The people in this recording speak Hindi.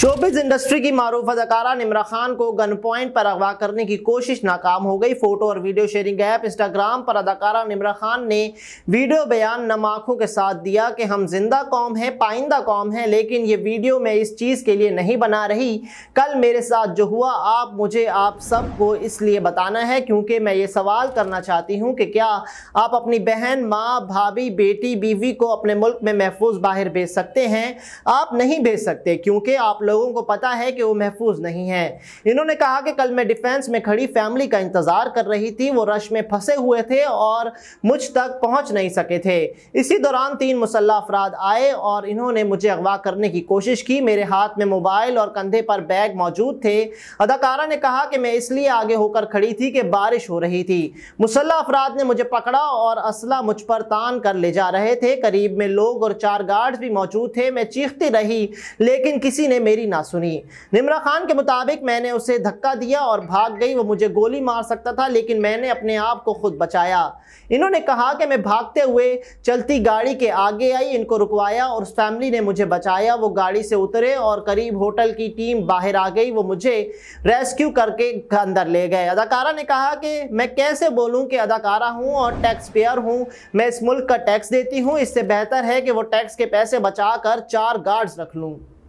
शोबिज इंडस्ट्री की मारूफ अदाकारा निमरा खान को गन पॉइंट पर अगवा करने की कोशिश नाकाम हो गई फोटो और वीडियो शेयरिंग ऐप इंस्टाग्राम पर अदाकारा निमरा खान ने वीडियो बयान नम आंखों के साथ दिया कि हम जिंदा कौम हैं पाइंदा कौम हैं लेकिन ये वीडियो मैं इस चीज़ के लिए नहीं बना रही कल मेरे साथ जो हुआ आप मुझे आप सबको इसलिए बताना है क्योंकि मैं ये सवाल करना चाहती हूँ कि क्या आप अपनी बहन माँ भाभी बेटी बीवी को अपने मुल्क में महफूज बाहर भेज सकते हैं आप नहीं भेज सकते क्योंकि आप लोगों को पता है कि वो महफूज नहीं है इन्होंने कहा कि कल मैं डिफेंस में खड़ी फैमिली का इंतज़ार कर रही थी वो रश में फंसे हुए थे और मुझ तक पहुंच नहीं सके थे इसी दौरान तीन मुसल्ह अफराद आए और इन्होंने मुझे अगवा करने की कोशिश की मेरे हाथ में मोबाइल और कंधे पर बैग मौजूद थे अदाकारा ने कहा कि मैं इसलिए आगे होकर खड़ी थी कि बारिश हो रही थी मुसल्ह अफराद ने मुझे पकड़ा और असला मुझ पर तान कर ले जा रहे थे करीब में लोग और चार गार्ड्स भी मौजूद थे मैं चीखती रही लेकिन किसी ने मेरी मेरी ना सुनी निमरा खान के मुताबिक मैंने उसे धक्का दिया और भाग गई वो मुझे गोली मार सकता था लेकिन मैंने अपने आप को खुद बचाया इन्होंने कहा कि मैं भागते हुए चलती गाड़ी के आगे आई इनको रुकवाया और उस फैमिली ने मुझे बचाया वो गाड़ी से उतरे और करीब होटल की टीम बाहर आ गई वो मुझे रेस्क्यू करके अंदर ले गए अदाकारा ने कहा कि मैं कैसे बोलूं कि अदाकारा हूं और टैक्स पेयर हूं मैं इस मुल्क का टैक्स देती हूं इससे बेहतर है कि वो टैक्स के पैसे बचाकर चार गार्ड्स रख लूँ